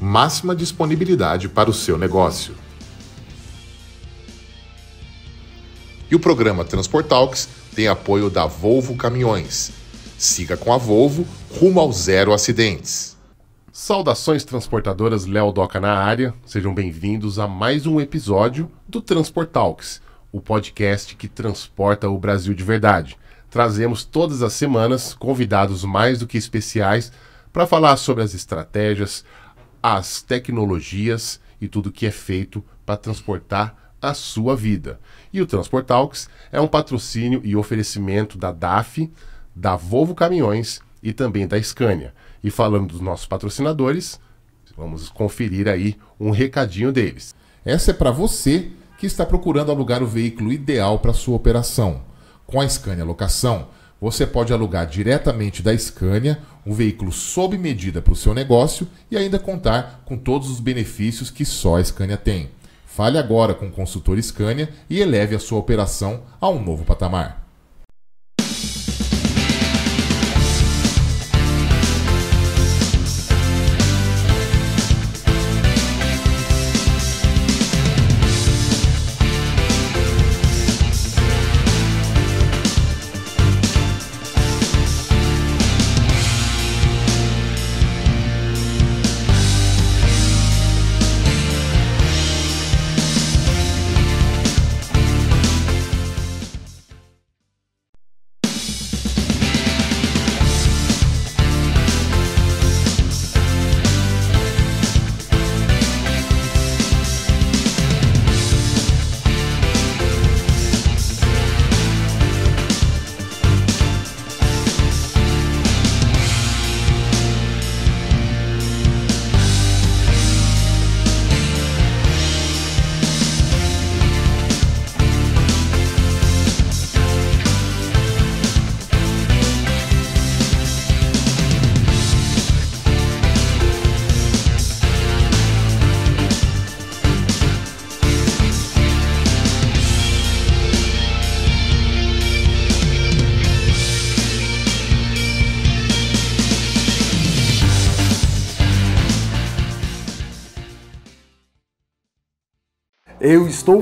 máxima disponibilidade para o seu negócio. E o programa Transportalks tem apoio da Volvo Caminhões. Siga com a Volvo rumo ao zero acidentes. Saudações transportadoras, Léo Doca na área. Sejam bem-vindos a mais um episódio do Transportalks, o podcast que transporta o Brasil de verdade. Trazemos todas as semanas convidados mais do que especiais para falar sobre as estratégias, as tecnologias e tudo que é feito para transportar a sua vida. E o Transportalks é um patrocínio e oferecimento da DAF, da Volvo Caminhões e também da Scania. E falando dos nossos patrocinadores, vamos conferir aí um recadinho deles. Essa é para você que está procurando alugar o veículo ideal para sua operação. Com a Scania Locação, você pode alugar diretamente da Scania um veículo sob medida para o seu negócio e ainda contar com todos os benefícios que só a Scania tem. Fale agora com o consultor Scania e eleve a sua operação a um novo patamar.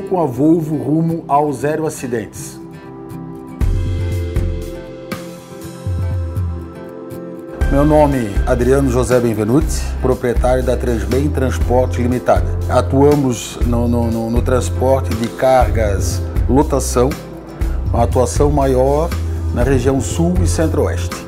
com a Volvo rumo ao zero acidentes. Meu nome é Adriano José Benvenuti, proprietário da Transbem Transporte Limitada. Atuamos no, no, no transporte de cargas lotação, uma atuação maior na região sul e centro-oeste.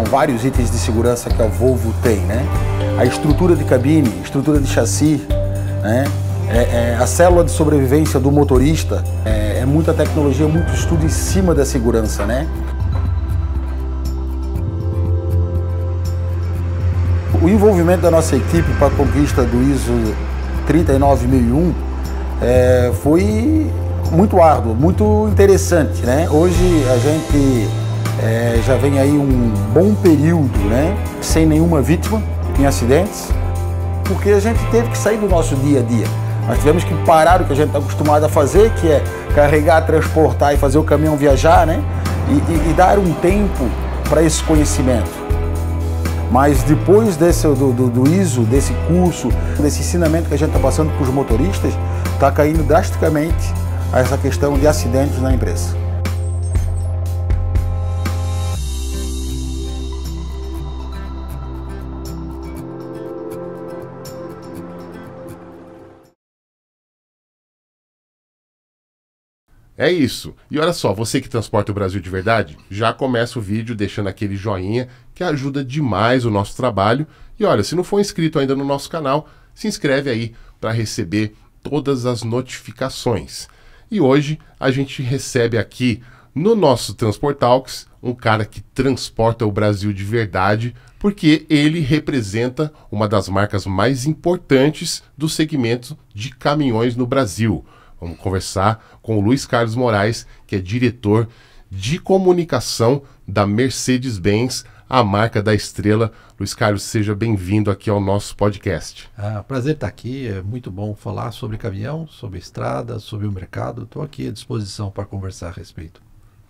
são vários itens de segurança que a Volvo tem, né? A estrutura de cabine, estrutura de chassi, né? É, é, a célula de sobrevivência do motorista, é, é muita tecnologia, muito estudo em cima da segurança, né? O envolvimento da nossa equipe para a conquista do ISO 39001 é, foi muito árduo, muito interessante, né? Hoje a gente é, já vem aí um bom período, né? Sem nenhuma vítima em acidentes, porque a gente teve que sair do nosso dia a dia. Nós tivemos que parar o que a gente está acostumado a fazer, que é carregar, transportar e fazer o caminhão viajar, né? E, e, e dar um tempo para esse conhecimento. Mas depois desse, do, do, do, ISO, desse curso, desse ensinamento que a gente está passando para os motoristas, está caindo drasticamente essa questão de acidentes na empresa. É isso. E olha só, você que transporta o Brasil de verdade, já começa o vídeo deixando aquele joinha que ajuda demais o nosso trabalho. E olha, se não for inscrito ainda no nosso canal, se inscreve aí para receber todas as notificações. E hoje a gente recebe aqui no nosso Transportalks um cara que transporta o Brasil de verdade, porque ele representa uma das marcas mais importantes do segmento de caminhões no Brasil. Vamos conversar com o Luiz Carlos Moraes, que é diretor de comunicação da Mercedes-Benz, a marca da estrela. Luiz Carlos, seja bem-vindo aqui ao nosso podcast. Ah, prazer estar aqui, é muito bom falar sobre caminhão, sobre estrada, sobre o mercado. Estou aqui à disposição para conversar a respeito.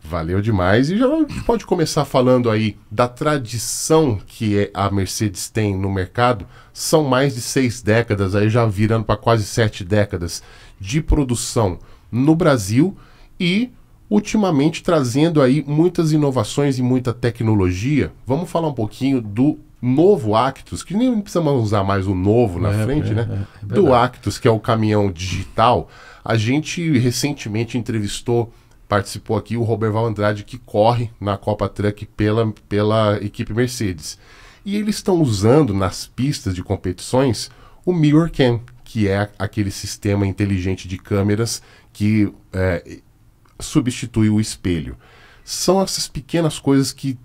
Valeu demais. E já pode começar falando aí da tradição que é a Mercedes tem no mercado. São mais de seis décadas, aí já virando para quase sete décadas de produção no Brasil e ultimamente trazendo aí muitas inovações e muita tecnologia. Vamos falar um pouquinho do novo Actus, que nem precisamos usar mais o novo na é, frente, é, né? É, é do Actus, que é o caminhão digital. A gente recentemente entrevistou, participou aqui o Roberval Andrade, que corre na Copa Truck pela, pela equipe Mercedes. E eles estão usando nas pistas de competições o Mirror Cam, que é aquele sistema inteligente de câmeras que é, substitui o espelho. São essas pequenas coisas que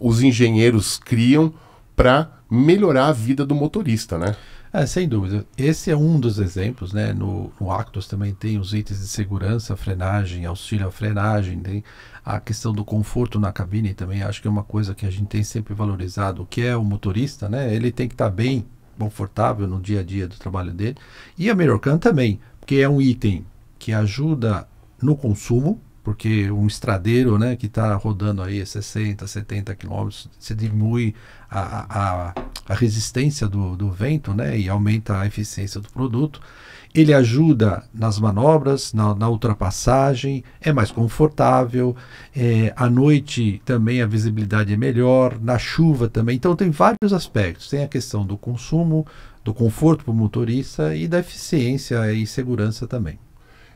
os engenheiros criam para melhorar a vida do motorista, né? É, sem dúvida. Esse é um dos exemplos, né? No, no Actos também tem os itens de segurança, frenagem, auxílio à frenagem, tem a questão do conforto na cabine também. Acho que é uma coisa que a gente tem sempre valorizado, que é o motorista, né? Ele tem que estar tá bem confortável no dia a dia do trabalho dele. E a Melhorcan também, porque é um item que ajuda no consumo, porque um estradeiro né, que está rodando aí 60, 70 quilômetros, você diminui a, a, a resistência do, do vento né, e aumenta a eficiência do produto. Ele ajuda nas manobras, na, na ultrapassagem, é mais confortável. É, à noite também a visibilidade é melhor, na chuva também. Então tem vários aspectos. Tem a questão do consumo, do conforto para o motorista e da eficiência e segurança também.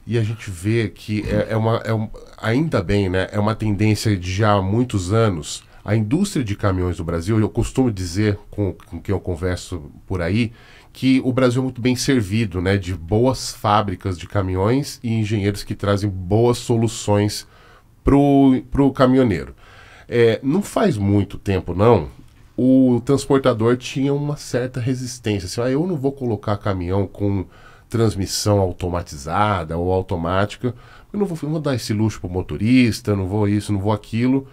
E a gente vê que é, é uma, é um, ainda bem, né? É uma tendência de já há muitos anos a indústria de caminhões do Brasil, eu costumo dizer com, com quem eu converso por aí, que o Brasil é muito bem servido né, de boas fábricas de caminhões e engenheiros que trazem boas soluções para o caminhoneiro. É, não faz muito tempo, não, o transportador tinha uma certa resistência. Assim, ah, eu não vou colocar caminhão com transmissão automatizada ou automática, eu não vou, não vou dar esse luxo para o motorista, não vou isso, não vou aquilo.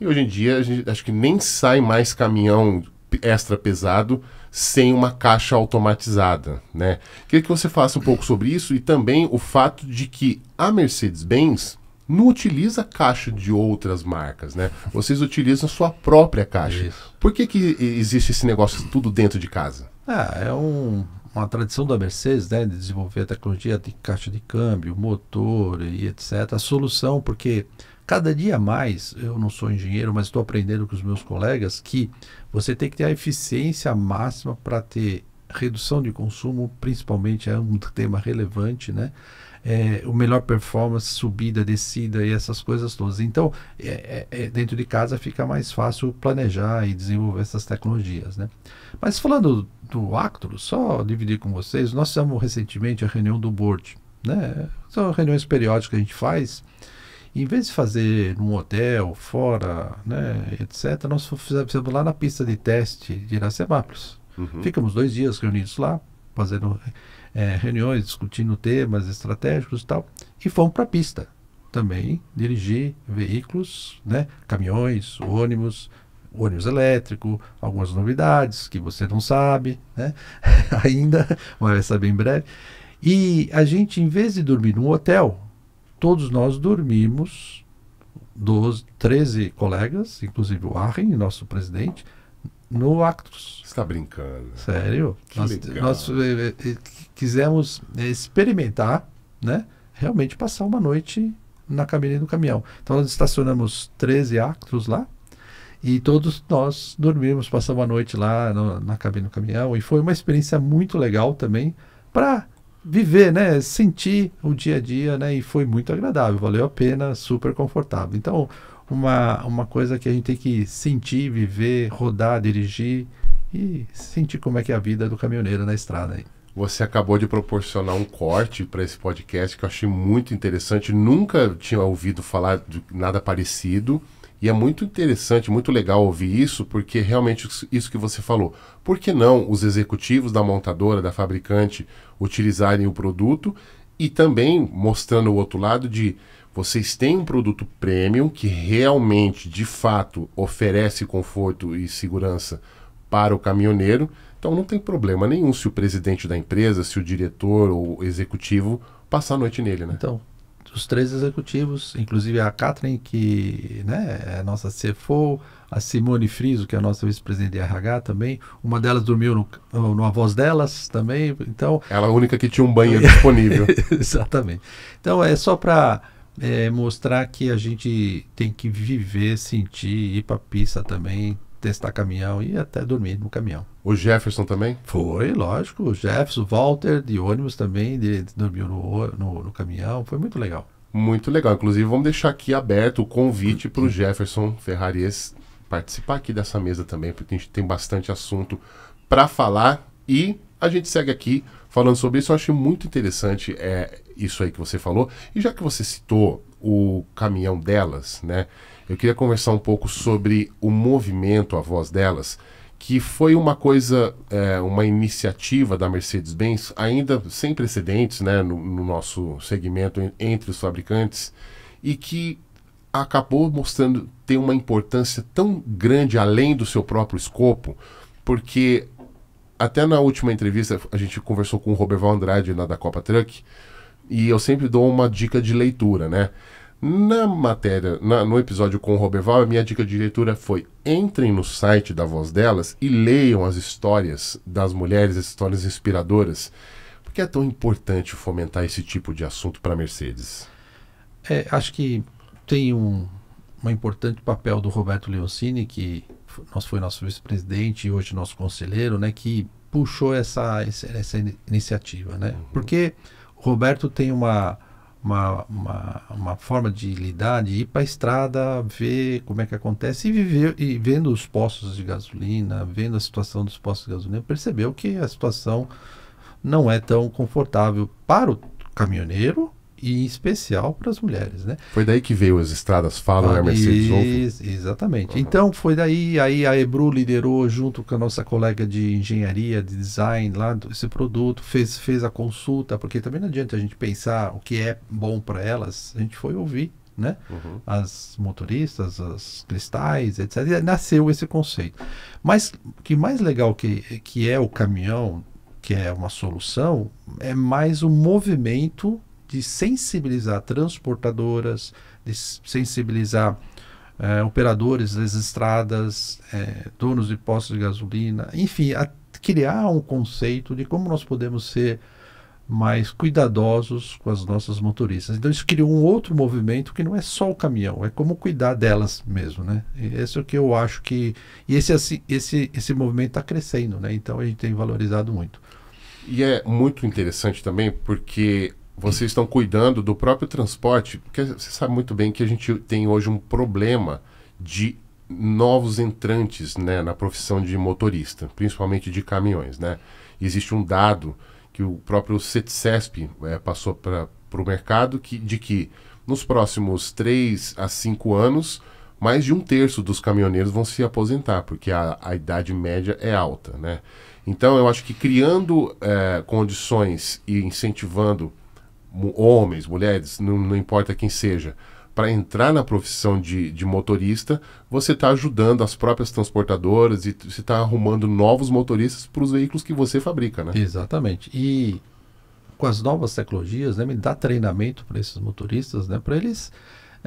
E hoje em dia, gente, acho que nem sai mais caminhão extra pesado sem uma caixa automatizada, né? Queria que você faça um pouco sobre isso e também o fato de que a Mercedes-Benz não utiliza caixa de outras marcas, né? Vocês utilizam sua própria caixa. Isso. Por que, que existe esse negócio tudo dentro de casa? Ah, é um, uma tradição da Mercedes, né? De desenvolver a tecnologia de caixa de câmbio, motor e etc. A solução, porque Cada dia mais, eu não sou engenheiro, mas estou aprendendo com os meus colegas que você tem que ter a eficiência máxima para ter redução de consumo, principalmente é um tema relevante, né? É, o melhor performance, subida, descida e essas coisas todas. Então, é, é, é, dentro de casa fica mais fácil planejar e desenvolver essas tecnologias, né? Mas falando do, Actro, só dividir com vocês, nós fizemos recentemente a reunião do board, né? São reuniões periódicas que a gente faz em vez de fazer num hotel, fora, né, etc., nós fizemos lá na pista de teste de Iracemápolis. Uhum. Ficamos dois dias reunidos lá, fazendo é, reuniões, discutindo temas estratégicos e tal, e fomos para a pista também dirigir veículos, né, caminhões, ônibus, ônibus elétrico, algumas novidades que você não sabe né? ainda, mas vai saber em breve. E a gente, em vez de dormir num hotel, todos nós dormimos, 12, 13 colegas, inclusive o Arren, nosso presidente, no Actus. Você está brincando? Sério? Que nós, nós eh, eh, eh quisemos eh, experimentar, né? Realmente passar uma noite na cabine do caminhão. Então nós estacionamos 13 Actus lá e todos nós dormimos, passamos a noite lá no, na cabine do caminhão e foi uma experiência muito legal também para viver, né? Sentir o dia a dia, né? E foi muito agradável, valeu a pena, super confortável. Então, uma, uma coisa que a gente tem que sentir, viver, rodar, dirigir e sentir como é que é a vida do caminhoneiro na estrada aí. Você acabou de proporcionar um corte para esse podcast que eu achei muito interessante. Nunca tinha ouvido falar de nada parecido. E é muito interessante, muito legal ouvir isso, porque realmente isso que você falou. Por que não os executivos da montadora, da fabricante, utilizarem o produto e também mostrando o outro lado de vocês têm um produto premium que realmente, de fato, oferece conforto e segurança para o caminhoneiro. Então não tem problema nenhum se o presidente da empresa, se o diretor ou executivo passar a noite nele, né? Então, dos três executivos, inclusive a Catherine, que né, é a nossa CFO, a Simone Friso, que é a nossa vice-presidente de RH também. Uma delas dormiu no, no avós delas também. Então, Ela é a única que tinha um banho disponível. Exatamente. Então é só para é, mostrar que a gente tem que viver, sentir, ir para pista também, testar caminhão e até dormir no caminhão. O Jefferson também? Foi, lógico. O Jefferson, Walter, de ônibus também, de, de dormiu no, no, no caminhão. Foi muito legal. Muito legal. Inclusive, vamos deixar aqui aberto o convite para o Jefferson Ferraries participar aqui dessa mesa também, porque a gente tem bastante assunto para falar e a gente segue aqui falando sobre isso. Eu achei muito interessante é, isso aí que você falou. E já que você citou o caminhão delas, né? Eu queria conversar um pouco sobre o movimento, a voz delas, que foi uma coisa, é, uma iniciativa da Mercedes-Benz, ainda sem precedentes né, no, no nosso segmento entre os fabricantes, e que acabou mostrando ter uma importância tão grande além do seu próprio escopo, porque até na última entrevista a gente conversou com o Roberval Andrade na da Copa Truck, e eu sempre dou uma dica de leitura, né? Na matéria, na, no episódio com o Val, a minha dica de leitura foi: entrem no site da Voz Delas e leiam as histórias das mulheres, as histórias inspiradoras. Por que é tão importante fomentar esse tipo de assunto para a Mercedes? É, acho que tem um, um importante papel do Roberto Leoncini, que nós foi nosso vice-presidente e hoje nosso conselheiro, né, que puxou essa, essa iniciativa, né? Uhum. Porque o Roberto tem uma uma, uma, uma forma de lidar, de ir para a estrada, ver como é que acontece e viver e vendo os postos de gasolina, vendo a situação dos postos de gasolina, percebeu que a situação não é tão confortável para o caminhoneiro e em especial para as mulheres, né? Foi daí que veio as estradas falam, ah, né, a Mercedes ouve. Exatamente. Uhum. Então foi daí, aí a Ebru liderou junto com a nossa colega de engenharia, de design lá esse produto, fez fez a consulta, porque também não adianta a gente pensar o que é bom para elas, a gente foi ouvir, né? Uhum. As motoristas, as cristais, etc. E nasceu esse conceito. Mas que mais legal que que é o caminhão, que é uma solução, é mais o movimento de sensibilizar transportadoras, de sensibilizar eh, operadores das estradas, eh, donos de postos de gasolina, enfim, a criar um conceito de como nós podemos ser mais cuidadosos com as nossas motoristas. Então isso criou um outro movimento que não é só o caminhão, é como cuidar delas mesmo, né? E esse é o que eu acho que e esse assim, esse esse movimento está crescendo, né? Então a gente tem valorizado muito. E é muito interessante também porque vocês estão cuidando do próprio transporte, porque você sabe muito bem que a gente tem hoje um problema de novos entrantes né, na profissão de motorista, principalmente de caminhões. Né? Existe um dado que o próprio CETSESP é, eh, passou para o mercado que, de que nos próximos 3 a 5 anos, mais de um terço dos caminhoneiros vão se aposentar, porque a, a idade média é alta. Né? Então, eu acho que criando é, condições e incentivando homens, mulheres, não, não importa quem seja, para entrar na profissão de, de motorista, você está ajudando as próprias transportadoras e você está arrumando novos motoristas para os veículos que você fabrica, né? Exatamente. E com as novas tecnologias, né, dá treinamento para esses motoristas, né, para eles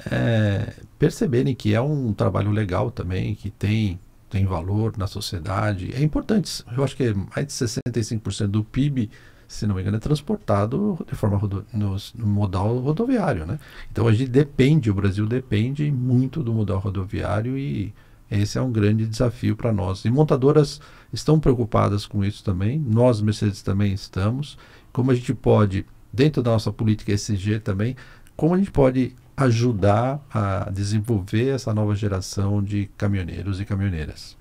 é, perceberem que é um trabalho legal também, que tem, tem valor na sociedade. É importante. Eu acho que é mais de 65% do PIB se não me engano, é transportado de forma rodo, no, no, modal rodoviário, né? Então a gente depende, o Brasil depende muito do modal rodoviário e esse é um grande desafio para nós. E montadoras estão preocupadas com isso também, nós, Mercedes, também estamos. Como a gente pode, dentro da nossa política SG também, como a gente pode ajudar a desenvolver essa nova geração de caminhoneiros e caminhoneiras?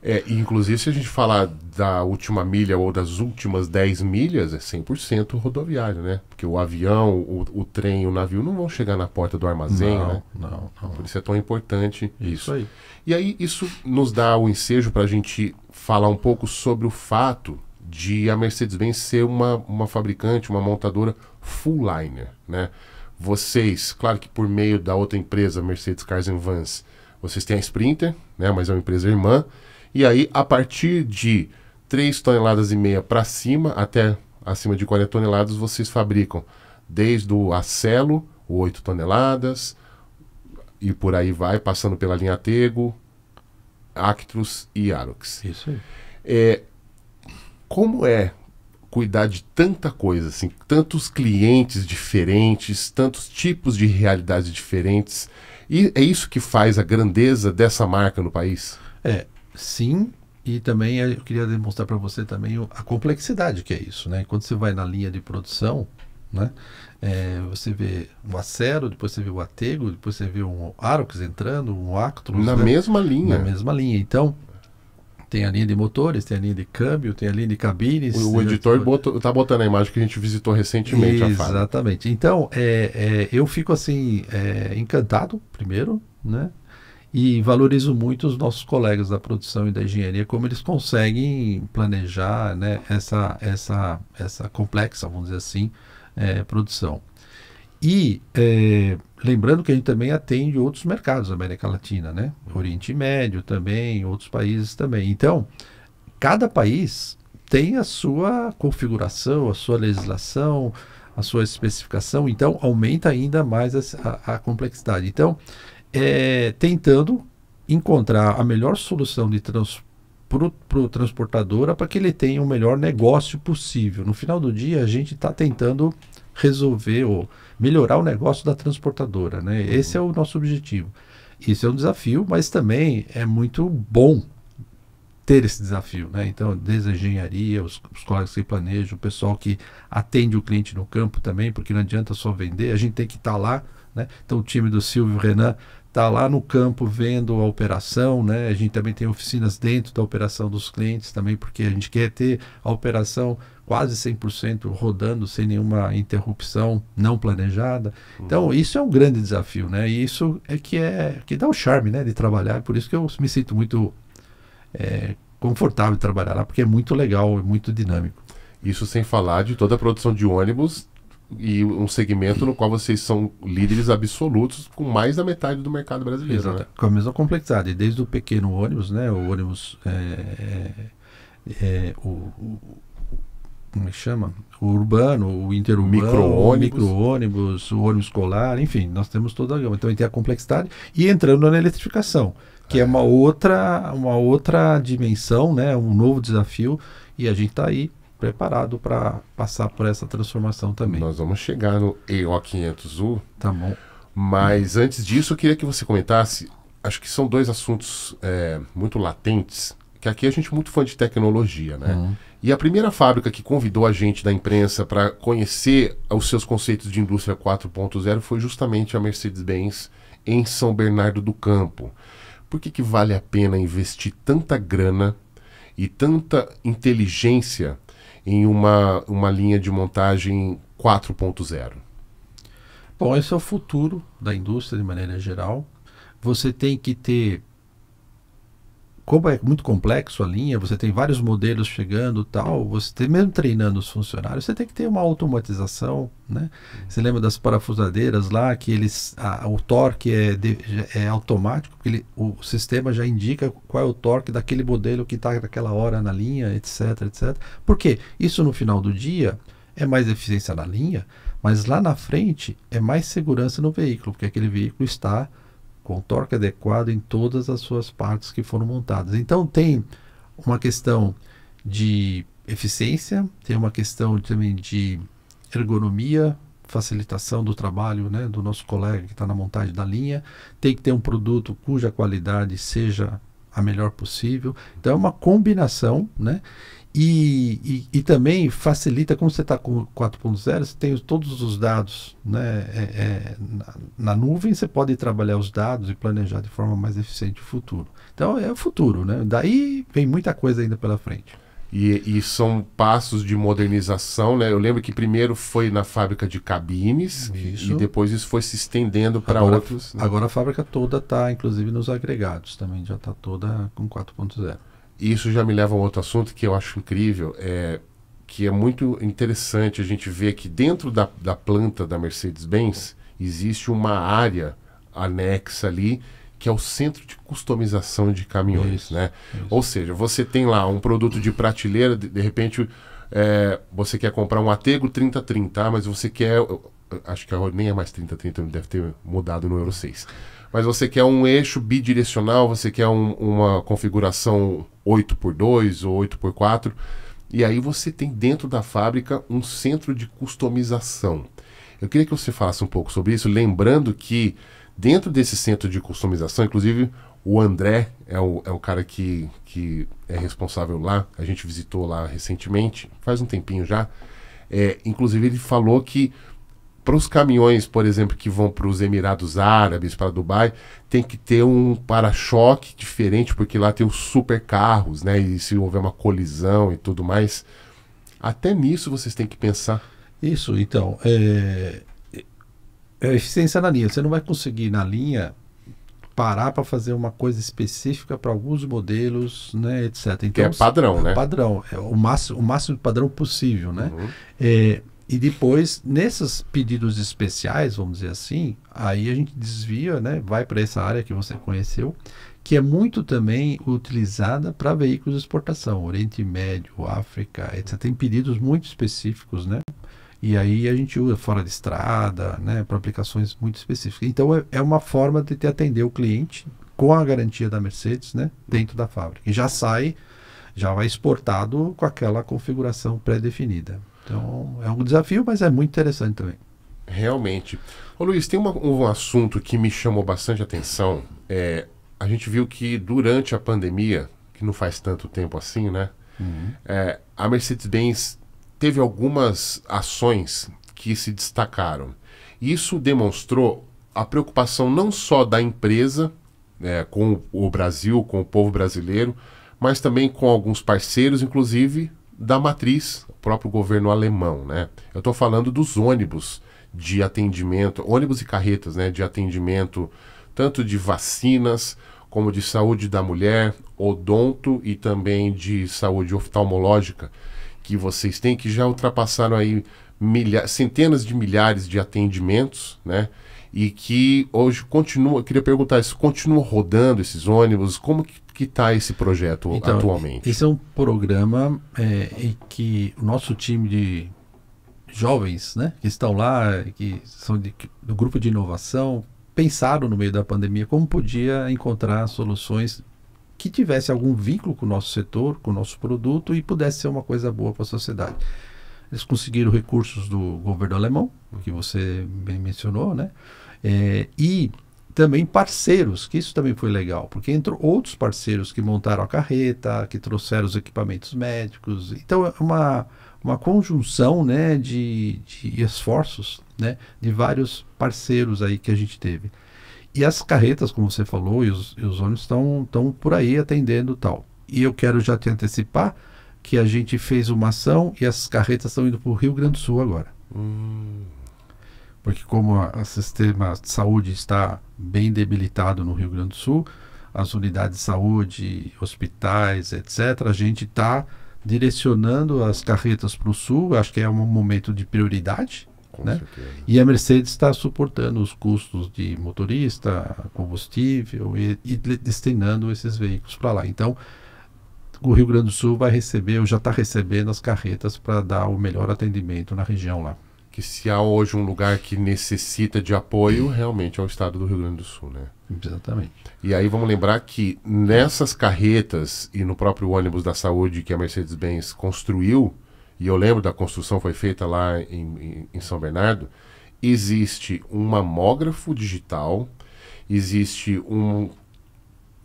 É, inclusive, se a gente falar da última milha ou das últimas 10 milhas, é 100% rodoviário, né? Porque o avião, o, o, trem, o navio não vão chegar na porta do armazém, não, né? Não, não. Por isso é tão importante isso. isso. aí. E aí, isso nos dá o ensejo para a gente falar um pouco sobre o fato de a Mercedes-Benz ser uma, uma fabricante, uma montadora full liner, né? Vocês, claro que por meio da outra empresa, Mercedes Cars Vans, vocês têm a Sprinter, né? Mas é uma empresa irmã. E aí, a partir de 3 toneladas e meia para cima, até acima de 40 toneladas, vocês fabricam desde o acelo, 8 toneladas, e por aí vai, passando pela linha Tego, Actrus e Arox. Isso aí. É, como é cuidar de tanta coisa, assim, tantos clientes diferentes, tantos tipos de realidades diferentes? E é isso que faz a grandeza dessa marca no país? É, sim, e também é, eu queria demonstrar para você também a complexidade que é isso, né? Quando você vai na linha de produção, né? É, você vê o acero, depois você vê o atego, depois você vê um Arox entrando, um Actros. Na né? mesma linha. Na mesma linha. Então, tem a linha de motores, tem a linha de câmbio, tem a linha de cabines. O, o editor está botando a imagem que a gente visitou recentemente. Exatamente. Então, é, é, eu fico assim, é, encantado, primeiro, né? e valorizo muito os nossos colegas da produção e da engenharia como eles conseguem planejar né, essa essa essa complexa vamos dizer assim é, produção e é, lembrando que a gente também atende outros mercados da América Latina né uhum. Oriente Médio também outros países também então cada país tem a sua configuração a sua legislação a sua especificação então aumenta ainda mais a, a, a complexidade então é, tentando encontrar a melhor solução de transporte para o transportadora para que ele tenha o melhor negócio possível. No final do dia, a gente está tentando resolver ou melhorar o negócio da transportadora. Né? Uhum. Esse é o nosso objetivo. Isso é um desafio, mas também é muito bom ter esse desafio. Né? Então, desde a engenharia, os, os colegas que planejam, o pessoal que atende o cliente no campo também, porque não adianta só vender, a gente tem que estar tá lá. Né? Então, o time do Silvio Renan está lá no campo vendo a operação, né? A gente também tem oficinas dentro da operação dos clientes também, porque a gente quer ter a operação quase 100% rodando sem nenhuma interrupção não planejada. Então, uhum. isso é um grande desafio, né? E isso é que é que dá o charme, né, de trabalhar. Por isso que eu me sinto muito é, confortável de trabalhar lá, porque é muito legal, é muito dinâmico. Isso sem falar de toda a produção de ônibus e um segmento no qual vocês são líderes absolutos com mais da metade do mercado brasileiro. Exato. Né? Com a mesma complexidade, desde o pequeno ônibus, né? O ônibus é, é, é o, o, como é que chama? O urbano, o interurbano, micro-ônibus. o micro-ônibus, o ônibus escolar, enfim, nós temos toda a gama. Então tem a complexidade e entrando na eletrificação, que é, é uma outra uma outra dimensão, né? Um novo desafio e a gente está aí preparado para passar por essa transformação também. Nós vamos chegar no EO500U. Tá bom. Mas hum. antes disso, eu queria que você comentasse. Acho que são dois assuntos é, muito latentes. Que aqui a gente é muito fã de tecnologia, né? Hum. E a primeira fábrica que convidou a gente da imprensa para conhecer os seus conceitos de indústria 4.0 foi justamente a Mercedes-Benz em São Bernardo do Campo. Por que, que vale a pena investir tanta grana e tanta inteligência em uma, uma linha de montagem 4.0? Bom, esse é o futuro da indústria de maneira geral. Você tem que ter como é muito complexo a linha, você tem vários modelos chegando tal, você tem, mesmo treinando os funcionários, você tem que ter uma automatização, né? Você lembra das parafusadeiras lá, que eles, a, o torque é, de, é automático, porque ele, o sistema já indica qual é o torque daquele modelo que está naquela hora na linha, etc, etc. Porque isso no final do dia é mais eficiência na linha, mas lá na frente é mais segurança no veículo, porque aquele veículo está com torque adequado em todas as suas partes que foram montadas. Então tem uma questão de eficiência, tem uma questão também de ergonomia, facilitação do trabalho né, do nosso colega que está na montagem da linha, tem que ter um produto cuja qualidade seja a melhor possível. Então é uma combinação, né? E, e, também facilita, como você está com 4.0, você tem todos os dados né, é, é, na, na, nuvem, você pode trabalhar os dados e planejar de forma mais eficiente o futuro. Então é o futuro, né? Daí vem muita coisa ainda pela frente. E, e são passos de modernização, né? Eu lembro que primeiro foi na fábrica de cabines isso. e depois isso foi se estendendo para outros. Né? Agora a fábrica toda está, inclusive nos agregados também, já está toda com 4.0. E isso já me leva a um outro assunto que eu acho incrível, é, que é muito interessante a gente ver que dentro da, da planta da Mercedes-Benz existe uma área anexa ali que é o centro de customização de caminhões, isso, né? Isso. Ou seja, você tem lá um produto de prateleira, de, de repente é, você quer comprar um Atego 3030, ah, mas você quer acho que a, nem é mais 3030, deve ter mudado no Euro 6 mas você quer um eixo bidirecional, você quer um, uma configuração 8x2 ou 8x4, e aí você tem dentro da fábrica um centro de customização. Eu queria que você falasse um pouco sobre isso, lembrando que dentro desse centro de customização, inclusive o André é o, é o cara que, que é responsável lá, a gente visitou lá recentemente, faz um tempinho já, é, inclusive ele falou que para os caminhões, por exemplo, que vão para os Emirados Árabes, para Dubai, tem que ter um para-choque diferente, porque lá tem os supercarros, né? E se houver uma colisão e tudo mais. Até nisso vocês têm que pensar. Isso, então. É, é eficiência na linha. Você não vai conseguir na linha parar para fazer uma coisa específica para alguns modelos, né, etc. Então, que é então, padrão, né? Padrão, é o máximo, o máximo de padrão possível, né? Uhum. É, e depois, nesses pedidos especiais, vamos dizer assim, aí a gente desvia, né, vai para essa área que você conheceu, que é muito também utilizada para veículos de exportação, Oriente Médio, África, etc. Tem pedidos muito específicos, né? E aí a gente usa fora de estrada, né, para aplicações muito específicas. Então é, é uma forma de te atender o cliente com a garantia da Mercedes, né, dentro da fábrica. E já sai, já vai exportado com aquela configuração pré-definida. Então é um desafio, mas é muito interessante também. Realmente. Ô Luiz, tem uma, um assunto que me chamou bastante atenção. É, a gente viu que durante a pandemia, que não faz tanto tempo assim, né? Uhum. É, a Mercedes-Benz teve algumas ações que se destacaram. Isso demonstrou a preocupação não só da empresa é, com o Brasil, com o povo brasileiro, mas também com alguns parceiros, inclusive da matriz, próprio governo alemão, né? Eu estou falando dos ônibus de atendimento, ônibus e carretas, né, de atendimento tanto de vacinas como de saúde da mulher, odonto e também de saúde oftalmológica que vocês têm que já ultrapassaram aí milhares, centenas de milhares de atendimentos, né? E que hoje continua, queria perguntar isso, continua rodando esses ônibus, como que que está esse projeto então, atualmente? Esse é um programa é, em que o nosso time de jovens né, que estão lá, que são de, que, do grupo de inovação, pensaram no meio da pandemia como podia encontrar soluções que tivesse algum vínculo com o nosso setor, com o nosso produto e pudesse ser uma coisa boa para a sociedade. Eles conseguiram recursos do governo alemão, o que você bem mencionou, né? É, e também parceiros, que isso também foi legal, porque entrou outros parceiros que montaram a carreta, que trouxeram os equipamentos médicos. Então é uma, uma conjunção né, de, de esforços né, de vários parceiros aí que a gente teve. E as carretas, como você falou, e os, e os ônibus estão por aí atendendo tal. E eu quero já te antecipar que a gente fez uma ação e as carretas estão indo para o Rio Grande do Sul agora. Hum porque como o sistema de saúde está bem debilitado no Rio Grande do Sul, as unidades de saúde, hospitais, etc., a gente está direcionando as carretas para o sul, acho que é um momento de prioridade. Né? E a Mercedes está suportando os custos de motorista, combustível e, e destinando esses veículos para lá. Então, o Rio Grande do Sul vai receber, ou já está recebendo as carretas para dar o melhor atendimento na região lá que se há hoje um lugar que necessita de apoio, hum. realmente é o estado do Rio Grande do Sul, né? Exatamente. E aí vamos lembrar que nessas carretas e no próprio ônibus da saúde que a Mercedes-Benz construiu, e eu lembro da construção foi feita lá em, em São Bernardo, existe um mamógrafo digital, existe um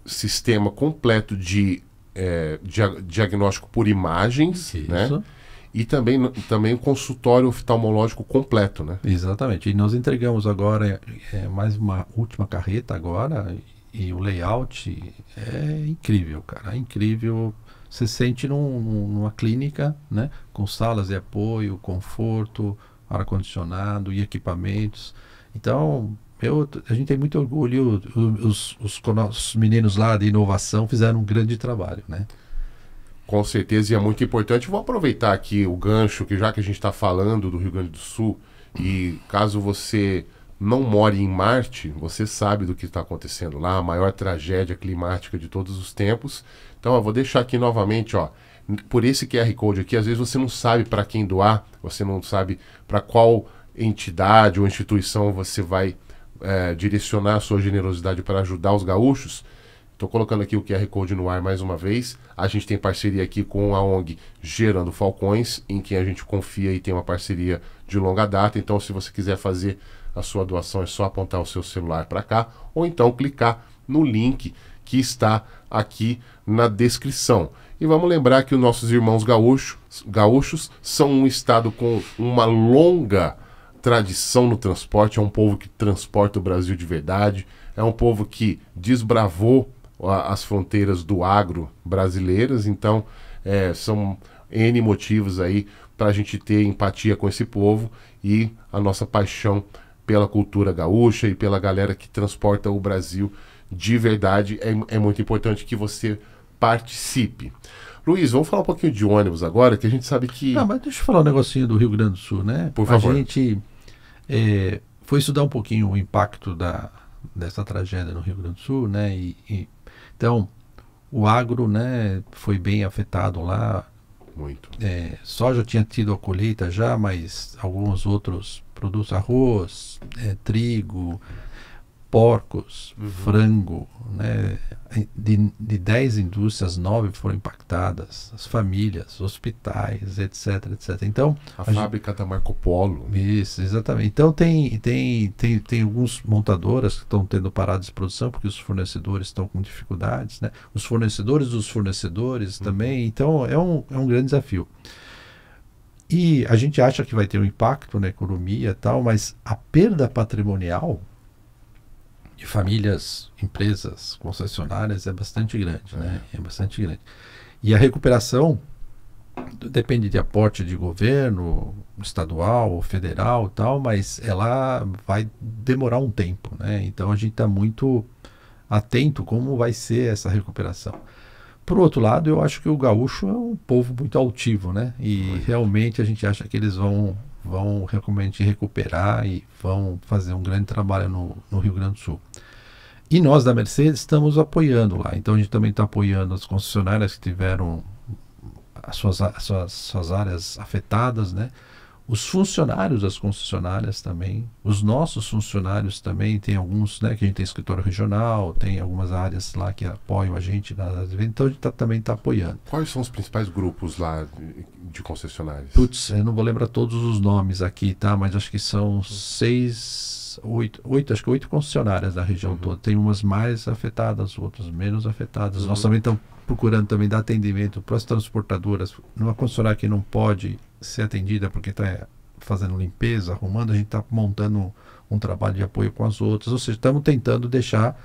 sistema completo de é, diagnóstico por imagens, né? Isso. né? e também, também um consultório oftalmológico completo, né? Exatamente. E nós entregamos agora é, mais uma última carreta agora e o layout é incrível, cara. É incrível. Você sente num, numa clínica, né? Com salas de apoio, conforto, ar condicionado e equipamentos. Então, eu, a gente tem muito orgulho. Os, os, os meninos lá de inovação fizeram um grande trabalho, né? Com certeza, e é muito importante. Vou aproveitar aqui o gancho, que já que a gente está falando do Rio Grande do Sul, e caso você não mora em Marte, você sabe do que está acontecendo lá, a maior tragédia climática de todos os tempos. Então, eu vou deixar aqui novamente, ó, por esse QR Code aqui, às vezes você não sabe para quem doar, você não sabe para qual entidade ou instituição você vai é, direcionar a sua generosidade para ajudar os gaúchos. Estou colocando aqui o QR Code no ar mais uma vez. A gente tem parceria aqui com a ONG Gerando Falcões, em quem a gente confia e tem uma parceria de longa data. Então, se você quiser fazer a sua doação, é só apontar o seu celular para cá ou então clicar no link que está aqui na descrição. E vamos lembrar que os nossos irmãos gaúchos, gaúchos são um estado com uma longa tradição no transporte, é um povo que transporta o Brasil de verdade, é um povo que desbravou as fronteiras do agro brasileiras. Então, é, são N motivos aí para a gente ter empatia com esse povo e a nossa paixão pela cultura gaúcha e pela galera que transporta o Brasil de verdade. É, é muito importante que você participe. Luiz, vamos falar um pouquinho de ônibus agora, que a gente sabe que. Não, mas deixa eu falar um negocinho do Rio Grande do Sul, né? Por favor. A gente é, foi estudar um pouquinho o impacto da, dessa tragédia no Rio Grande do Sul, né? E, e então, o agro né, foi bem afetado lá. Muito. É, soja tinha tido a colheita já, mas alguns outros produtos, arroz, é, trigo, porcos, uhum. frango, né? De, de 10 indústrias, 9 foram impactadas, as famílias, hospitais, etc, etc. Então, a, a fábrica gente... da Marco Polo. Isso, exatamente. Então tem tem tem tem alguns montadoras que estão tendo paradas de produção porque os fornecedores estão com dificuldades, né? Os fornecedores dos fornecedores uhum. também. Então é um é um grande desafio. E a gente acha que vai ter um impacto na economia e tal, mas a perda patrimonial de famílias, empresas, concessionárias é bastante grande, né? É. é bastante grande. E a recuperação depende de aporte de governo estadual, federal, tal, mas ela vai demorar um tempo, né? Então a gente está muito atento como vai ser essa recuperação. Por outro lado, eu acho que o gaúcho é um povo muito altivo, né? E realmente a gente acha que eles vão vão realmente recuperar e vão fazer um grande trabalho no, no Rio Grande do Sul. E nós da Mercedes estamos apoiando lá. Então a gente também está apoiando as concessionárias que tiveram as suas, as suas, suas áreas afetadas, né? Os funcionários das concessionárias também, os nossos funcionários também, tem alguns, né, que a gente tem escritório regional, tem algumas áreas lá que apoiam a gente, então a gente tá, também está apoiando. Quais são os principais grupos lá de concessionárias? Putz, eu não vou lembrar todos os nomes aqui, tá? Mas acho que são seis, oito, oito, acho que oito concessionárias da região uhum. toda. Tem umas mais afetadas, outras menos afetadas. Uhum. Nós também estamos procurando também dar atendimento para as transportadoras. Numa concessionária que não pode ser atendida porque está fazendo limpeza, arrumando, a gente está montando um, trabalho de apoio com as outras. Ou seja, estamos tentando deixar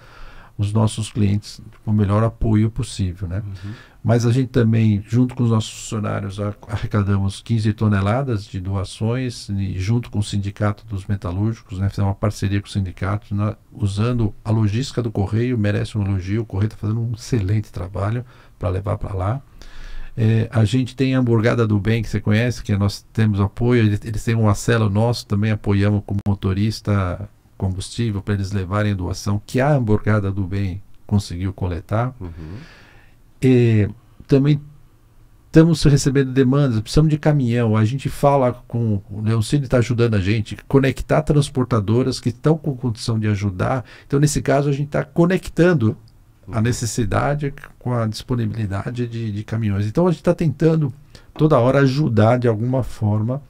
os nossos clientes com o melhor apoio possível. Né? Uhum. Mas a gente também, junto com os nossos funcionários, arrecadamos 15 toneladas de doações, e junto com o Sindicato dos Metalúrgicos, né? fizemos uma parceria com o sindicato, usando a logística do Correio, merece um elogio, o Correio está fazendo um excelente trabalho para levar para lá. É, a gente tem a Hamburgada do Bem, que você conhece, que nós temos apoio. Eles, eles têm um acelo nosso, também apoiamos como motorista combustível para eles levarem doação, que a Hamburgada do Bem conseguiu coletar. Uhum. E, é, também estamos recebendo demandas, precisamos de caminhão. A gente fala com. Né, o Leoncine está ajudando a gente, conectar transportadoras que estão com condição de ajudar. Então, nesse caso, a gente está conectando a necessidade com a disponibilidade de, de caminhões. Então a gente está tentando toda hora ajudar de alguma forma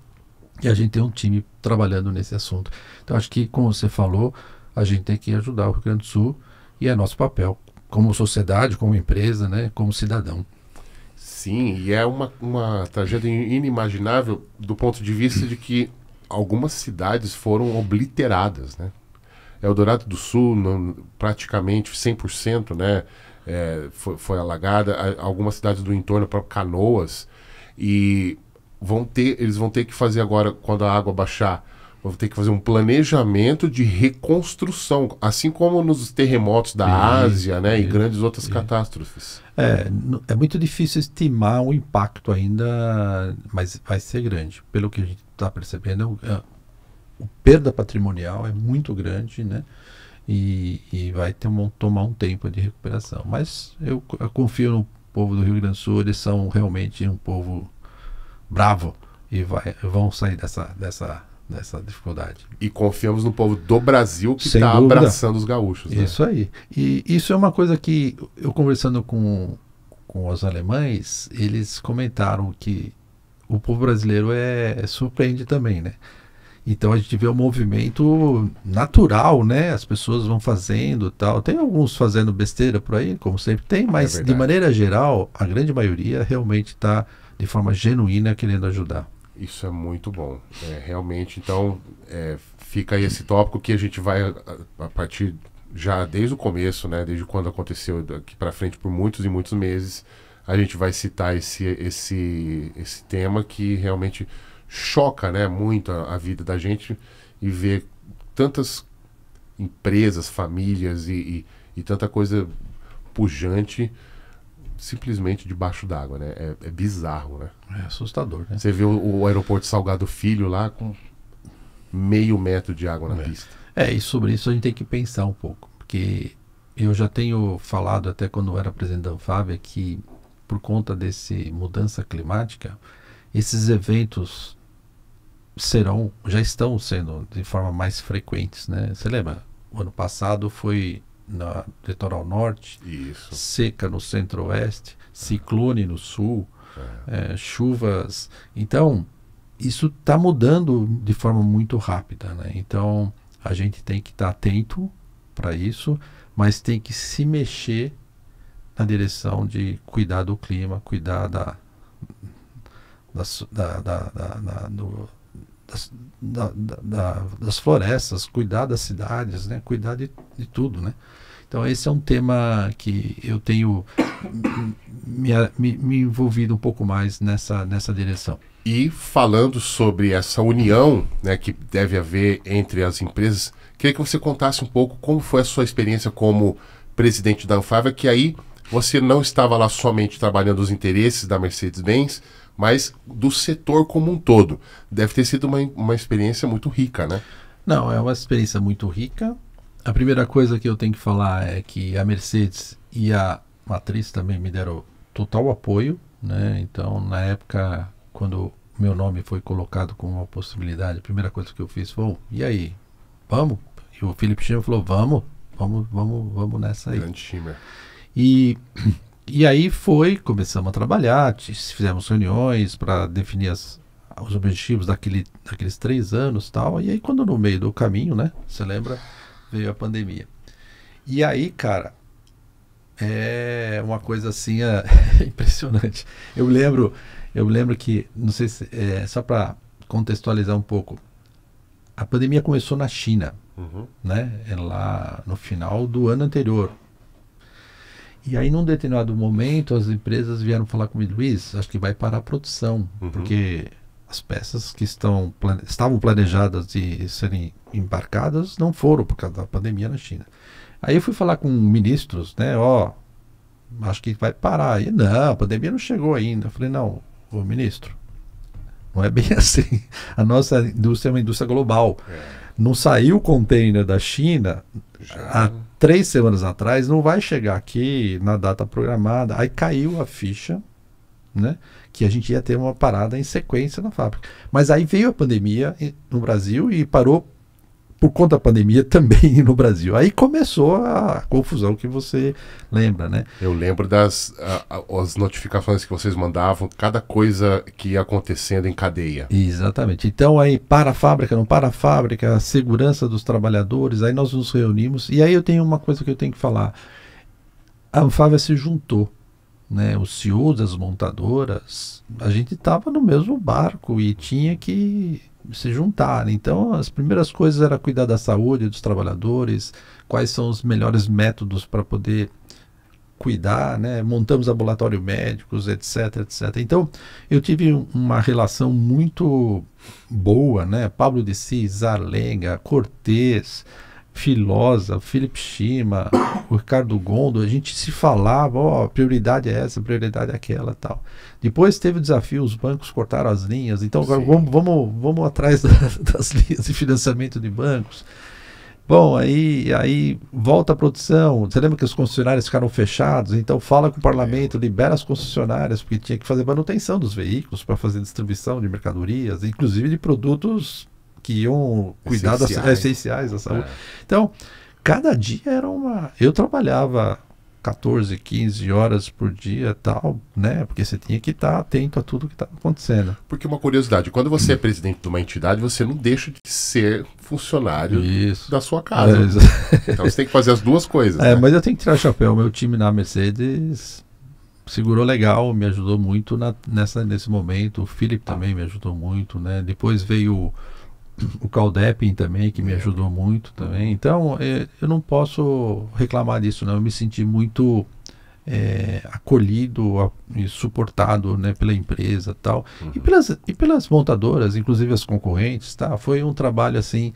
e a gente tem um time trabalhando nesse assunto. Então acho que, como você falou, a gente tem que ajudar o Rio Grande do Sul e é nosso papel como sociedade, como empresa, né, como cidadão. Sim, e é uma, uma tragédia inimaginável do ponto de vista de que algumas cidades foram obliteradas, né? Eldorado é do Sul, não, praticamente 100%, né? É, foi, foi, alagada. algumas cidades do entorno, para Canoas, e vão ter, eles vão ter que fazer agora, quando a água baixar, vão ter que fazer um planejamento de reconstrução, assim como nos terremotos da Ásia, né, e grandes outras catástrofes. É, é muito difícil estimar o impacto ainda, mas vai ser grande. Pelo que a gente está percebendo, é é o perda patrimonial é muito grande, né? E, e vai ter um, tomar um tempo de recuperação. Mas eu, eu confio no povo do Rio Grande do Sul, eles são realmente um povo bravo e vai, vão sair dessa, dessa, dessa dificuldade. E confiamos no povo do Brasil que está abraçando os gaúchos. Né? Isso aí. E isso é uma coisa que eu conversando com, com os alemães, eles comentaram que o povo brasileiro é, é surpreende também, né? Então a gente vê um movimento natural, né? As pessoas vão fazendo tal. Tem alguns fazendo besteira por aí, como sempre tem, mas é de maneira geral, a grande maioria realmente está de forma genuína querendo ajudar. Isso é muito bom. É, realmente, então, é, fica aí esse tópico que a gente vai, a, a, partir já desde o começo, né? Desde quando aconteceu daqui para frente, por muitos e muitos meses, a gente vai citar esse, esse, esse tema que realmente choca né, muito a, a vida da gente e ver tantas empresas, famílias e, e, e tanta coisa pujante simplesmente debaixo d'água, né? É, é, bizarro, né? É assustador, né? Você vê o, o, aeroporto Salgado Filho lá com meio metro de água na é. pista. É, e sobre isso a gente tem que pensar um pouco, porque eu já tenho falado até quando eu era presidente da Anfávia que por conta desse mudança climática, esses eventos serão, já estão sendo de forma mais frequentes, né? Você lembra? O ano passado foi na litoral norte, Isso. seca no centro-oeste, é. ciclone no sul, é. É, chuvas. Então, isso está mudando de forma muito rápida, né? Então, a gente tem que estar tá atento para isso, mas tem que se mexer na direção de cuidar do clima, cuidar da, da, da, da, da do, das, da, da, das florestas, cuidar das cidades, né? cuidar de, de tudo. Né? Então, esse é um tema que eu tenho me, me, me, envolvido um pouco mais nessa, nessa direção. E falando sobre essa união né, que deve haver entre as empresas, queria que você contasse um pouco como foi a sua experiência como presidente da Anfávia, que aí você não estava lá somente trabalhando os interesses da Mercedes-Benz, mas do setor como um todo. Deve ter sido uma, uma experiência muito rica, né? Não, é uma experiência muito rica. A primeira coisa que eu tenho que falar é que a Mercedes e a Matriz também me deram total apoio, né? Então, na época, quando meu nome foi colocado como uma possibilidade, a primeira coisa que eu fiz foi, oh, e aí, vamos? E o Felipe Schimmer falou, vamos, vamos, vamos, vamos nessa aí. Grande Schimmer. E e aí foi, começamos a trabalhar, fizemos reuniões para definir as, os objetivos daquele, daqueles três anos tal. E aí, quando no meio do caminho, né? Você lembra, veio a pandemia. E aí, cara, é uma coisa assim é, impressionante. Eu lembro, eu lembro que, não sei se, é, só para contextualizar um pouco, a pandemia começou na China, uhum. né? É lá no final do ano anterior, e aí, num determinado momento, as empresas vieram falar comigo, Luiz, acho que vai parar a produção, uhum. porque as peças que estão plane... estavam planejadas de serem embarcadas não foram por causa da pandemia na China. Aí eu fui falar com ministros, né? Ó, oh, acho que vai parar. E não, a pandemia não chegou ainda. Eu falei, não, ô ministro, não é bem assim. A nossa indústria é uma indústria global. É. Não saiu o container da China Já três semanas atrás, não vai chegar aqui na data programada. Aí caiu a ficha, né? Que a gente ia ter uma parada em sequência na fábrica. Mas aí veio a pandemia no Brasil e parou por conta da pandemia também no Brasil. Aí começou a confusão que você lembra, né? Eu lembro das a, as notificações que vocês mandavam, cada coisa que ia acontecendo em cadeia. Exatamente. Então aí para a fábrica, não para a fábrica, a segurança dos trabalhadores, aí nós nos reunimos e aí eu tenho uma coisa que eu tenho que falar. A Anfávia se juntou né, o CEO das montadoras, a gente estava no mesmo barco e tinha que se juntar. Né? Então, as primeiras coisas era cuidar da saúde dos trabalhadores, quais são os melhores métodos para poder cuidar, né? Montamos ambulatório médicos, etc, etc. Então, eu tive uma relação muito boa, né? Pablo de Cis, Zarlenga, Cortez, Filosa, Felipe Schima, o Ricardo Gondo, a gente se falava, ó, oh, prioridade é essa, prioridade é aquela tal. Depois teve o desafio, os bancos cortaram as linhas, então agora vamos, vamos, vamos atrás das linhas de financiamento de bancos. Bom, aí, aí volta a produção. Você lembra que os concessionários ficaram fechados? Então fala com o parlamento, é. libera as concessionárias, porque tinha que fazer manutenção dos veículos para fazer distribuição de mercadorias, inclusive de produtos que iam cuidar essenciais. das essenciais da saúde. É. Então, cada dia era uma. Eu trabalhava 14, 15 horas por dia tal, né? Porque você tinha que estar atento a tudo que estava tá acontecendo. Porque uma curiosidade, quando você é hum. presidente de uma entidade, você não deixa de ser funcionário Isso. da sua casa. É, então você tem que fazer as duas coisas. É, né? mas eu tenho que tirar o chapéu. Meu time na Mercedes segurou legal, me ajudou muito na, nessa, nesse momento. O Felipe tá. também me ajudou muito, né? Depois veio o Caldepin também, que me ajudou muito também. Então, é, eu não posso reclamar disso, não. Eu me senti muito é, acolhido a, e suportado né, pela empresa tal. Uhum. E, pelas, e pelas montadoras, inclusive as concorrentes, tá? Foi um trabalho, assim,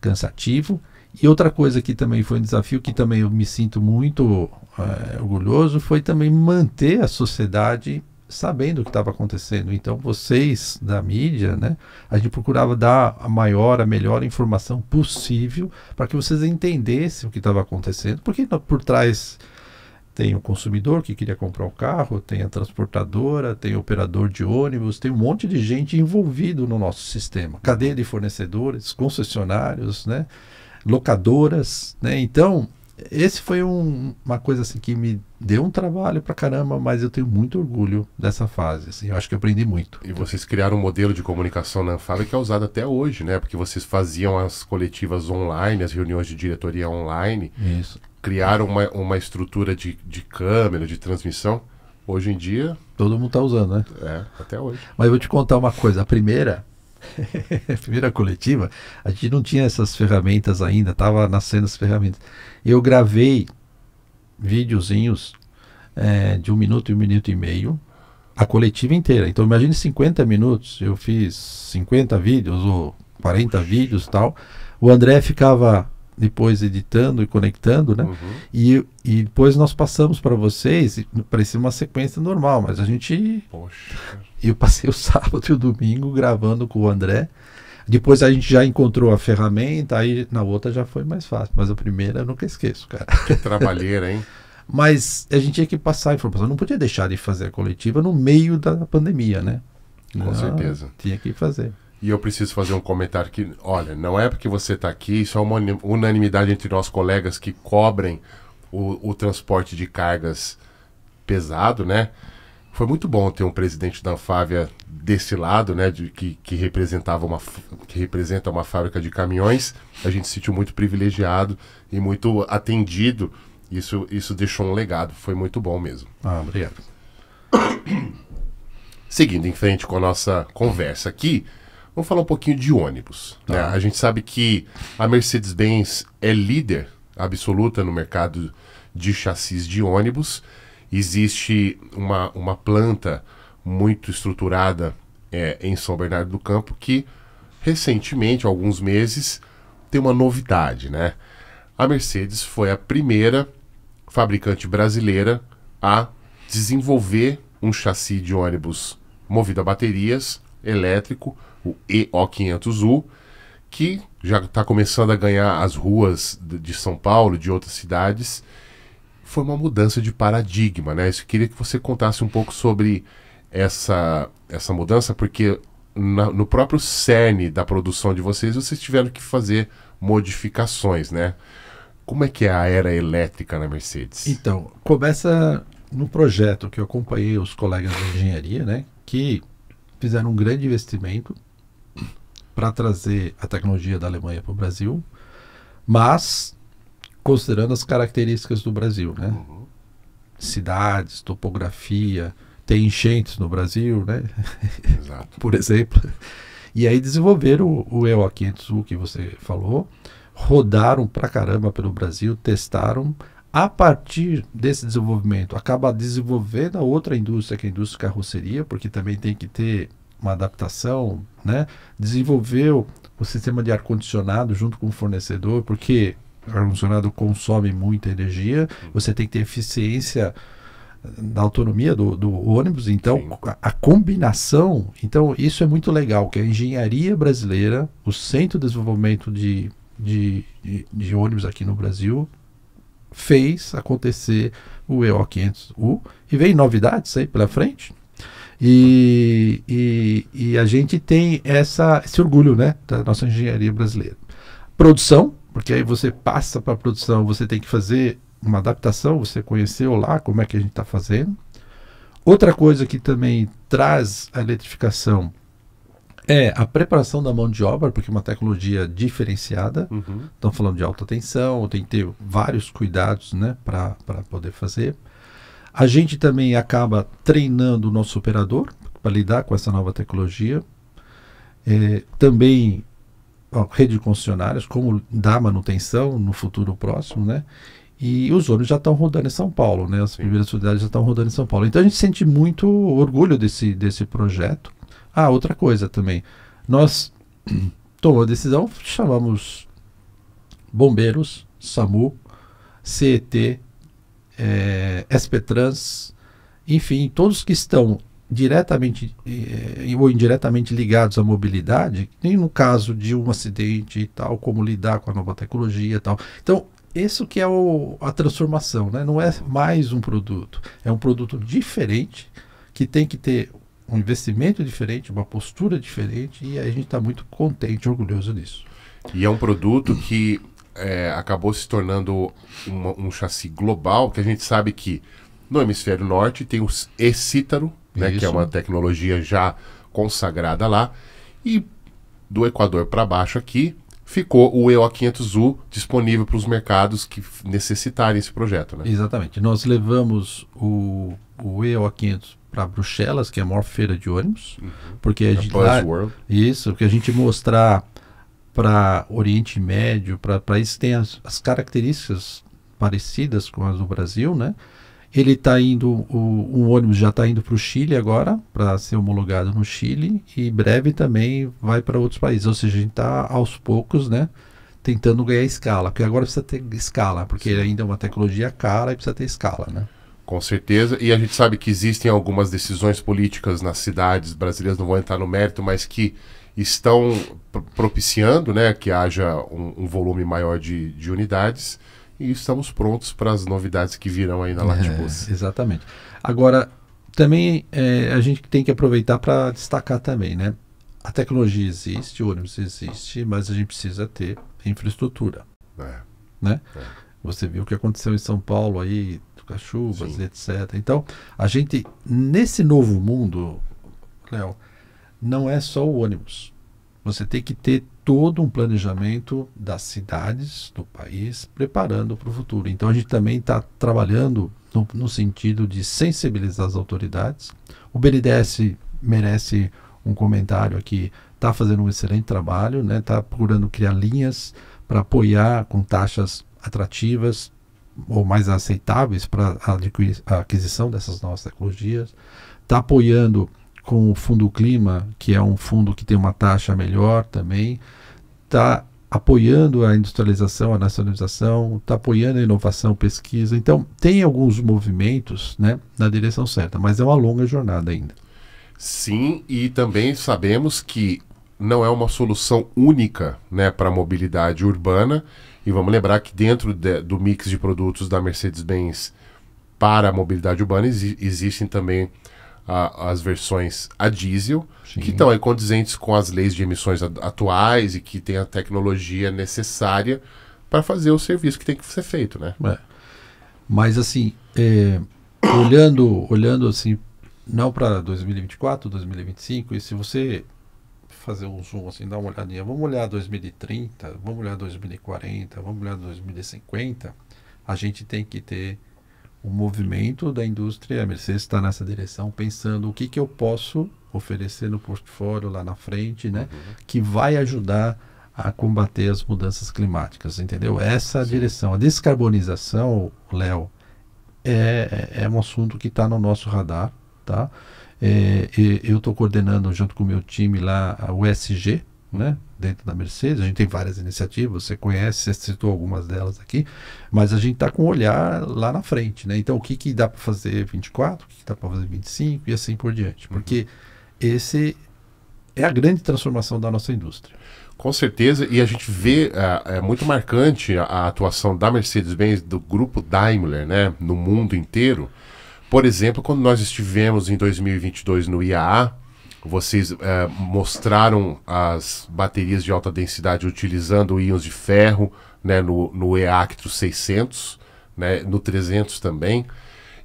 cansativo. E outra coisa que também foi um desafio, que também eu me sinto muito é, orgulhoso, foi também manter a sociedade sabendo o que estava acontecendo. Então, vocês da mídia, né, a gente procurava dar a maior, a melhor informação possível para que vocês entendessem o que estava acontecendo, porque por trás tem o consumidor que queria comprar o carro, tem a transportadora, tem o operador de ônibus, tem um monte de gente envolvido no nosso sistema, cadeia de fornecedores, concessionários, né, locadoras, né? Então, esse foi um, uma coisa assim que me deu um trabalho pra caramba, mas eu tenho muito orgulho dessa fase. Assim, eu acho que aprendi muito. E vocês criaram um modelo de comunicação na Fábio que é usado até hoje, né? Porque vocês faziam as coletivas online, as reuniões de diretoria online. Isso. Criaram uma, uma estrutura de, de câmera, de transmissão. Hoje em dia. Todo mundo tá usando, né? É, até hoje. Mas eu vou te contar uma coisa. A primeira primeira coletiva, a gente não tinha essas ferramentas ainda, estava nascendo as ferramentas. Eu gravei videozinhos é, de um minuto e um minuto e meio, a coletiva inteira. Então imagine 50 minutos, eu fiz 50 vídeos ou 40 vídeos tal. O André ficava depois editando e conectando, né? Uhum. E, e depois nós passamos para vocês, parecia uma sequência normal, mas a gente. Poxa. Eu passei o sábado e o domingo gravando com o André. Depois a gente já encontrou a ferramenta, aí na outra já foi mais fácil, mas a primeira eu nunca esqueço, cara. Que trabalheira, hein? mas a gente tinha que passar a informação, não podia deixar de fazer a coletiva no meio da pandemia, né? Com certeza. Tinha que fazer. E eu preciso fazer um comentário que, olha, não é porque você está aqui, isso é uma unanimidade entre nós colegas que cobrem o, o transporte de cargas pesado, né? Foi muito bom ter um presidente da Anfávia desse lado, né, de, que, que, representava uma, que representa uma fábrica de caminhões. A gente se sentiu muito privilegiado e muito atendido. Isso, isso deixou um legado, foi muito bom mesmo. Ah, obrigado. Seguindo em frente com a nossa conversa aqui, Vamos falar um pouquinho de ônibus. Né? Tá. Né? A gente sabe que a Mercedes-Benz é líder absoluta no mercado de chassis de ônibus. Existe uma, uma planta muito estruturada é, em São Bernardo do Campo que recentemente, alguns meses, tem uma novidade, né? A Mercedes foi a primeira fabricante brasileira a desenvolver um chassi de ônibus movido a baterias, elétrico, o EO500U, que já está começando a ganhar as ruas de São Paulo, de outras cidades, foi uma mudança de paradigma, né? Eu queria que você contasse um pouco sobre essa, essa mudança, porque na, no próprio cerne da produção de vocês, vocês tiveram que fazer modificações, né? Como é que é a era elétrica na Mercedes? Então, começa no projeto que eu acompanhei os colegas de engenharia, né? Que fizeram um grande investimento para trazer a tecnologia da Alemanha para o Brasil, mas considerando as características do Brasil, né? Uhum. Cidades, topografia, tem enchentes no Brasil, né? Por exemplo. E aí desenvolveram o, o EOA 500U que você falou, rodaram pra caramba pelo Brasil, testaram. A partir desse desenvolvimento, acaba desenvolvendo a outra indústria, que é a indústria de carroceria, porque também tem que ter uma adaptação, né? desenvolveu o sistema de ar-condicionado junto com o fornecedor, porque o ar-condicionado consome muita energia, você tem que ter eficiência eh, na autonomia do, do ônibus, então a, a, combinação, então isso é muito legal, que a engenharia brasileira, o centro de desenvolvimento de, de, de, de ônibus aqui no Brasil, fez acontecer o EO500U e vem novidades aí pela frente, e, e, e a gente tem essa, esse orgulho né, da nossa engenharia brasileira. Produção, porque aí você passa para a produção, você tem que fazer uma adaptação, você conheceu lá como é que a gente está fazendo. Outra coisa que também traz a eletrificação é a preparação da mão de obra, porque é uma tecnologia diferenciada. Uhum. Estão falando de alta tensão, tem que ter vários cuidados né, para poder fazer. A gente também acaba treinando o nosso operador para lidar com essa nova tecnologia. É, também ó, rede de concessionárias, como dar manutenção no futuro próximo, né? E os ônibus já estão rodando em São Paulo, né? As Sim. primeiras cidades já estão rodando em São Paulo. Então a gente sente muito orgulho desse, desse projeto. Ah, outra coisa também. Nós tomamos a decisão, chamamos bombeiros, SAMU, CET, é, SP Trans, enfim, todos que estão diretamente é, ou indiretamente ligados à mobilidade, nem no caso de um acidente e tal, como lidar com a nova tecnologia e tal. Então, isso que é o, a transformação, né? não é mais um produto, é um produto diferente que tem que ter um investimento diferente, uma postura diferente e a gente está muito contente, orgulhoso disso. E é um produto que é, acabou se tornando uma, um chassi global, que a gente sabe que no hemisfério norte tem o excítaro, né, que é uma tecnologia já consagrada lá, e do Equador para baixo aqui ficou o EO500U disponível para os mercados que necessitarem esse projeto. Né? Exatamente. Nós levamos o, o EO500 para Bruxelas, que é a maior feira de ônibus, uhum. porque a, a gente lá, isso, porque a gente mostrar para Oriente Médio, para países que têm as, as, características parecidas com as do Brasil, né? Ele está indo, o, ônibus já está indo para o Chile agora, para ser homologado no Chile, e em breve também vai para outros países. Ou seja, a gente está aos poucos, né? Tentando ganhar escala, porque agora precisa ter escala, porque ainda é uma tecnologia cara e precisa ter escala, né? Com certeza. E a gente sabe que existem algumas decisões políticas nas cidades brasileiras, não vou entrar no mérito, mas que estão propiciando né, que haja um, um volume maior de, de, unidades e estamos prontos para as novidades que virão aí na Latibolsa. É, exatamente. Agora, também é, a gente tem que aproveitar para destacar também, né? A tecnologia existe, o ônibus existe, mas a gente precisa ter infraestrutura. É, né? É. Você viu o que aconteceu em São Paulo aí, com chuvas, Sim. etc. Então, a gente, nesse novo mundo, Léo, não é só o ônibus. Você tem que ter todo um planejamento das cidades do país preparando para o futuro. Então a gente também está trabalhando no, no, sentido de sensibilizar as autoridades. O BNDES merece um comentário aqui, está fazendo um excelente trabalho, está né? Tá procurando criar linhas para apoiar com taxas atrativas ou mais aceitáveis para a, a aquisição dessas novas tecnologias, está apoiando com o Fundo Clima, que é um fundo que tem uma taxa melhor também, está apoiando a industrialização, a nacionalização, está apoiando a inovação, pesquisa. Então, tem alguns movimentos né, na direção certa, mas é uma longa jornada ainda. Sim, e também sabemos que não é uma solução única né, para a mobilidade urbana. E vamos lembrar que dentro de, do mix de produtos da Mercedes-Benz para a mobilidade urbana ex existem também a, as versões a diesel, Sim. que estão aí condizentes com as leis de emissões atuais e que tem a tecnologia necessária para fazer o serviço que tem que ser feito, né? É. Mas assim, é, olhando, olhando assim, não para 2024, 2025, e se você fazer um zoom assim, dar uma olhadinha, vamos olhar 2030, vamos olhar 2040, vamos olhar 2050, a gente tem que ter o movimento da indústria, a Mercedes está nessa direção, pensando o que, que eu posso oferecer no portfólio lá na frente, né? Uhum. Que vai ajudar a combater as mudanças climáticas, entendeu? Essa direção. A descarbonização, Léo, é, é, é um assunto que está no nosso radar, tá? É, eu estou coordenando junto com o meu time lá a USG, né? dentro da Mercedes. A gente tem várias iniciativas, você conhece, você citou algumas delas aqui, mas a gente está com o um olhar lá na frente. Né? Então, o que, que dá para fazer 24, o que, que dá para fazer 25 e assim por diante. Uhum. Porque esse é a grande transformação da nossa indústria. Com certeza, e a gente vê, é, é muito marcante a, a atuação da Mercedes-Benz, do grupo Daimler, né, no mundo inteiro. Por exemplo, quando nós estivemos em 2022 no IAA, vocês é, mostraram as baterias de alta densidade utilizando íons de ferro né, no, no EACTRO 600, né, no 300 também.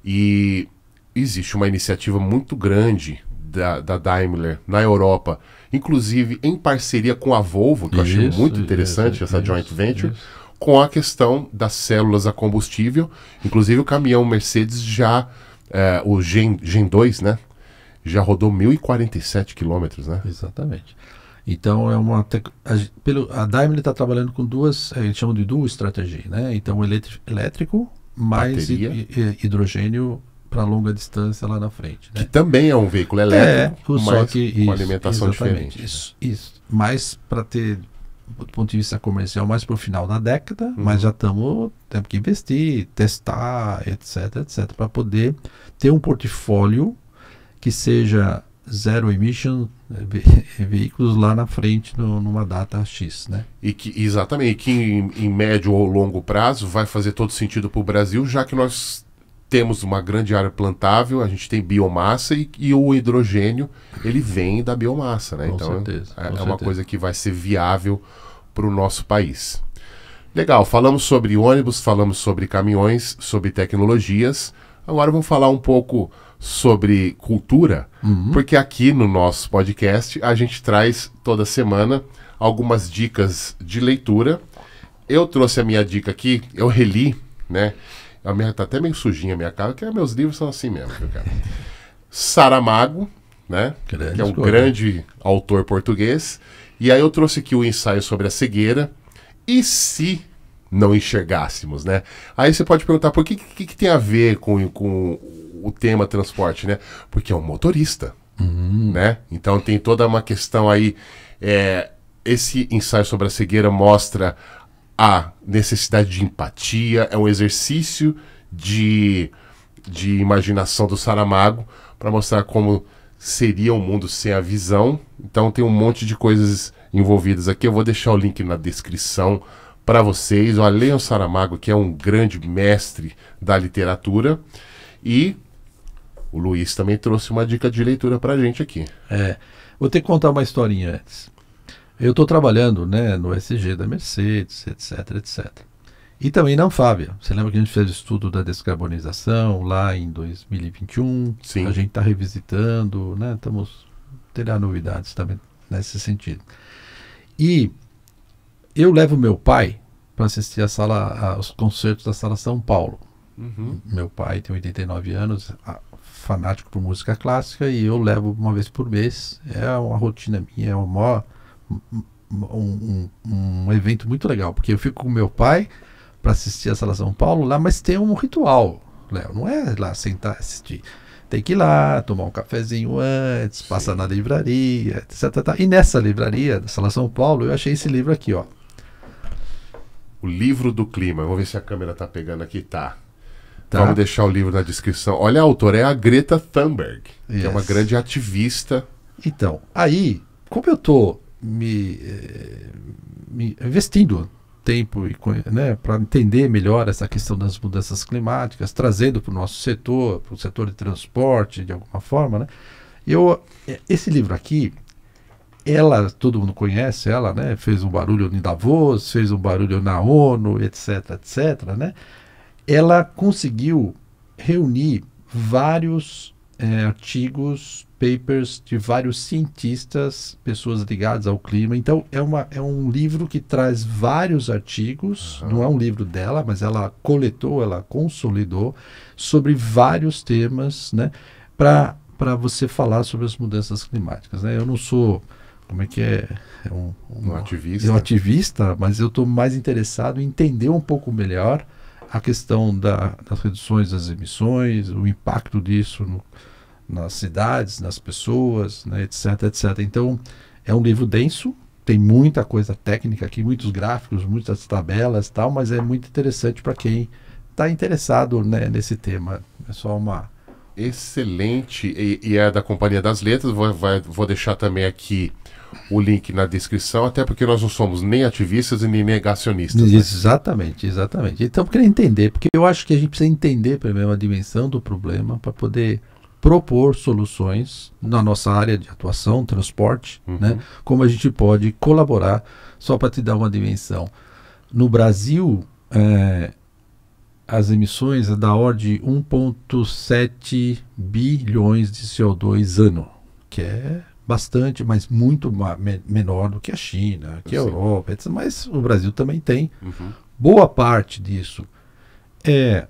E existe uma iniciativa muito grande da, da Daimler na Europa, inclusive em parceria com a Volvo, que eu achei muito interessante isso, essa isso, joint venture, com a questão das células a combustível. Inclusive o caminhão Mercedes já, é, o Gen, Gen 2, né? Já rodou 1.047 quilômetros, né? Exatamente. Então é uma a, pelo a Daimler está trabalhando com duas, a gente chama de duas estratégias, né? Então elétrico mais hid... hidrogênio para longa distância lá na frente. Né? Que também é um veículo elétrico, é, só que isso, com alimentação diferente. Isso, né? isso. Mas para ter do ponto de vista comercial mais para o final da década, uhum. mas já estamos temos que investir, testar, etc, etc, para poder ter um portfólio que seja zero emission né, ve veículos lá na frente no, numa data X, né? E que exatamente, que em, em médio ou longo prazo vai fazer todo sentido para o Brasil, já que nós temos uma grande área plantável, a gente tem biomassa e, e o hidrogênio ele vem da biomassa, né? Com então certeza, é, é uma coisa que vai ser viável para o nosso país. Legal, falamos sobre ônibus, falamos sobre caminhões, sobre tecnologias. Agora vamos falar um pouco sobre cultura, uhum. porque aqui no nosso podcast a gente traz toda semana algumas dicas de leitura. Eu trouxe a minha dica aqui, eu reli, né? A minha tá até meio sujinha a minha cara, porque meus livros são assim mesmo, viu, cara? Saramago, né? Grande que é um grande autor português. E aí eu trouxe aqui o um ensaio sobre a cegueira. E se não enxergássemos, né? Aí você pode perguntar, por que, que, que tem a ver com, com o tema transporte, né? Porque é um motorista, uhum. né? Então tem toda uma questão aí. É, esse ensaio sobre a cegueira mostra a necessidade de empatia, é um exercício de, de imaginação do Saramago para mostrar como seria o um mundo sem a visão. Então tem um monte de coisas envolvidas aqui. Eu vou deixar o link na descrição para vocês. Olha, leiam Saramago, que é um grande mestre da literatura. E o Luiz também trouxe uma dica de leitura para a gente aqui. É, vou ter que contar uma historinha antes. Eu estou trabalhando né, no SG da Mercedes, etc, etc. E também na Fábia. Você lembra que a gente fez o estudo da descarbonização lá em 2021? Sim. A gente está revisitando, né? Estamos terá novidades também nesse sentido. E eu levo meu pai para assistir a sala, a, os concertos da Sala São Paulo. Uhum. Meu pai tem 89 anos, a, fanático por música clássica e eu levo uma vez por mês. É uma rotina minha, é uma um, um, um, evento muito legal, porque eu fico com meu pai para assistir a Sala São Paulo lá, mas tem um ritual, Léo. Não é lá sentar assistir. Tem que ir lá, tomar um cafezinho antes, Sim. passar na livraria, etc. Tá. E nessa livraria da Sala São Paulo, eu achei esse livro aqui, ó. O livro do clima. Vamos ver se a câmera tá pegando aqui. Tá. Tá. Vamos deixar o livro na descrição. Olha a autora, é a Greta Thunberg, yes. que é uma grande ativista. Então, aí, como eu estou me, eh, me, investindo tempo e né, para entender melhor essa questão das mudanças climáticas, trazendo para o nosso setor, para o setor de transporte, de alguma forma, né? Eu, eh, esse livro aqui, ela, todo mundo conhece ela, né? Fez um barulho em Davos, fez um barulho na ONU, etc, etc, né? ela conseguiu reunir vários é, artigos, papers de vários cientistas, pessoas ligadas ao clima. Então, é, uma, é um livro que traz vários artigos, uhum. não é um livro dela, mas ela coletou, ela consolidou sobre vários temas, né, para você falar sobre as mudanças climáticas. Né? Eu não sou como é que é, é um, um, um, ativista. É um ativista, mas eu estou mais interessado em entender um pouco melhor a questão da, das reduções das emissões, o impacto disso no, nas cidades, nas pessoas, né, etc, etc. Então, é um livro denso, tem muita coisa técnica aqui, muitos gráficos, muitas tabelas tal, mas é muito interessante para quem está interessado né, nesse tema. É só uma. Excelente, e, e, é da Companhia das Letras, vou, vai, vou deixar também aqui o link na descrição, até porque nós não somos nem ativistas e nem negacionistas. Né? Exatamente, exatamente. Então, eu queria entender, porque eu acho que a gente precisa entender primeiro a dimensão do problema para poder propor soluções na nossa área de atuação, transporte, uhum. né? como a gente pode colaborar, só para te dar uma dimensão. No Brasil, é, as emissões é da ordem de 1,7 bilhões de CO2 ano, que é bastante, mas muito menor do que a China, que a Europa, etc. Mas o Brasil também tem. Uhum. Boa parte disso é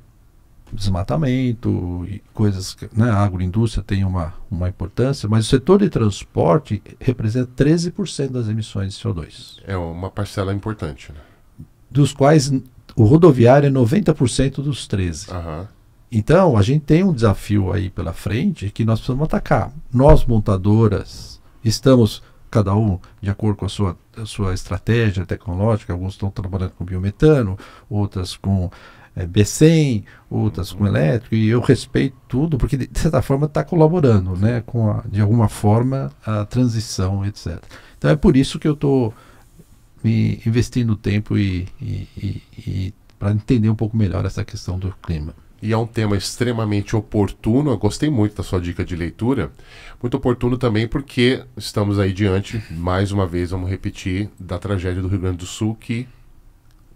desmatamento e coisas que né, a agroindústria tem uma, uma importância, mas o setor de transporte representa 13% das emissões de CO2. É uma parcela importante. Né? Dos quais o rodoviário é 90% dos 13%. Uhum. Então, a gente tem um desafio aí pela frente que nós precisamos atacar. Nós, montadoras, estamos, cada um, de acordo com a sua, a sua estratégia tecnológica, alguns estão trabalhando com biometano, outras com é, eh, B100, outras uhum. com elétrico, e eu respeito tudo, porque de certa forma está colaborando, né, com a, de alguma forma, a transição, etc. Então, é por isso que eu estou me investindo tempo e, e, e, e para entender um pouco melhor essa questão do clima e é um tema extremamente oportuno. Eu gostei muito da sua dica de leitura. Muito oportuno também porque estamos aí diante, mais uma vez, vamos repetir, da tragédia do Rio Grande do Sul, que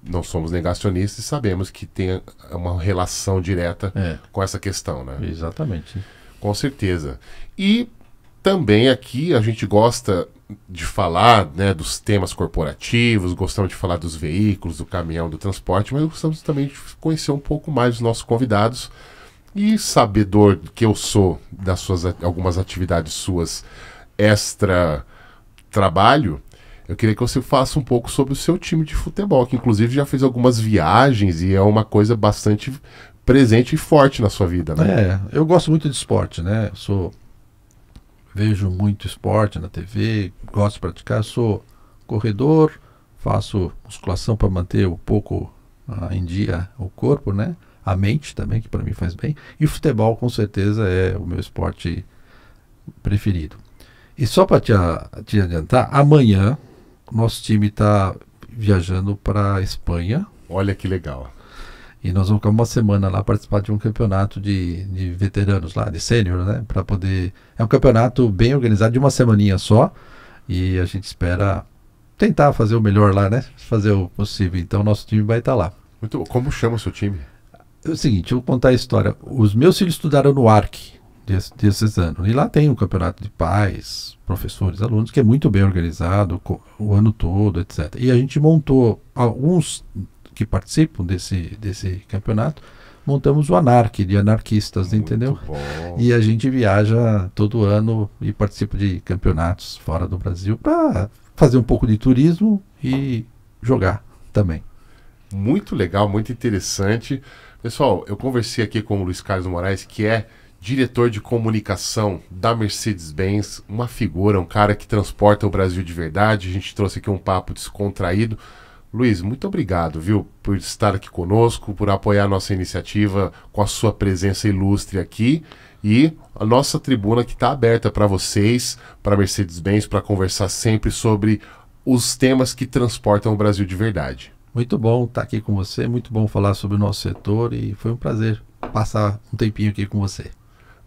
não somos negacionistas e sabemos que tem uma relação direta é. com essa questão, né? Exatamente. Com certeza. E também aqui a gente gosta de falar né, dos temas corporativos, gostamos de falar dos veículos, do caminhão, do transporte, mas gostamos também de conhecer um pouco mais os nossos convidados. E sabedor que eu sou das suas algumas atividades suas extra trabalho, eu queria que você faça um pouco sobre o seu time de futebol, que inclusive já fez algumas viagens e é uma coisa bastante presente e forte na sua vida, né? É, eu gosto muito de esporte, né? sou vejo muito esporte na TV, gosto de praticar, sou corredor, faço musculação para manter um pouco uh, em dia o corpo, né? A mente também, que para mim faz bem. E futebol, com certeza, é o meu esporte preferido. E só para te, te adiantar, amanhã nosso time está viajando para Espanha. Olha que legal. E nós vamos ficar uma semana lá participar de um campeonato de, de veteranos lá, de sênior, né? Para poder. É um campeonato bem organizado, de uma semaninha só. E a gente espera tentar fazer o melhor lá, né? Fazer o possível. Então, nosso time vai estar tá lá. Muito bom. Como chama o seu time? É o seguinte, eu vou contar a história. Os meus filhos estudaram no ARC desses anos. E lá tem um campeonato de pais, professores, alunos, que é muito bem organizado o ano todo, etc. E a gente montou alguns que participam desse, desse campeonato, montamos o ANARC, de anarquistas, Muito entendeu? Bom. E a gente viaja todo ano e participa de campeonatos fora do Brasil para fazer um pouco de turismo e jogar também. Muito legal, muito interessante. Pessoal, eu conversei aqui com o Luiz Carlos Moraes, que é diretor de comunicação da Mercedes-Benz, uma figura, um cara que transporta o Brasil de verdade. A gente trouxe aqui um papo descontraído Luiz, muito obrigado, viu, por estar aqui conosco, por apoiar nossa iniciativa com a sua presença ilustre aqui e a nossa tribuna que está aberta para vocês, para Mercedes-Benz, para conversar sempre sobre os temas que transportam o Brasil de verdade. Muito bom estar tá aqui com você, muito bom falar sobre o nosso setor e foi um prazer passar um tempinho aqui com você.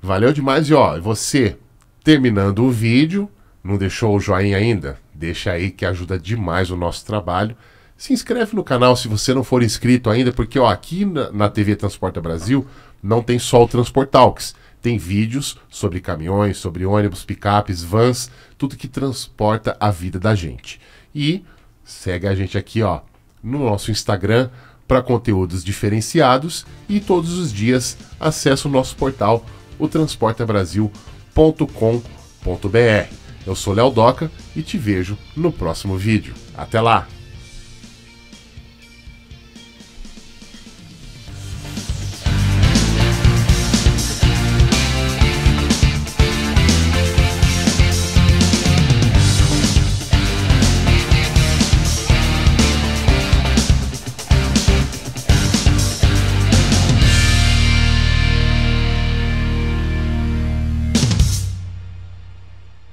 Valeu demais e ó, você terminando o vídeo, não deixou o joinha ainda? Deixa aí que ajuda demais o nosso trabalho se inscreve no canal se você não for inscrito ainda, porque ó, aqui na, na TV Transporta Brasil não tem só o Transportalks. Tem vídeos sobre caminhões, sobre ônibus, picapes, vans, tudo que transporta a vida da gente. E segue a gente aqui ó, no nosso Instagram para conteúdos diferenciados e todos os dias acessa o nosso portal o transportabrasil.com.br. Eu sou Léo Doca e te vejo no próximo vídeo. Até lá!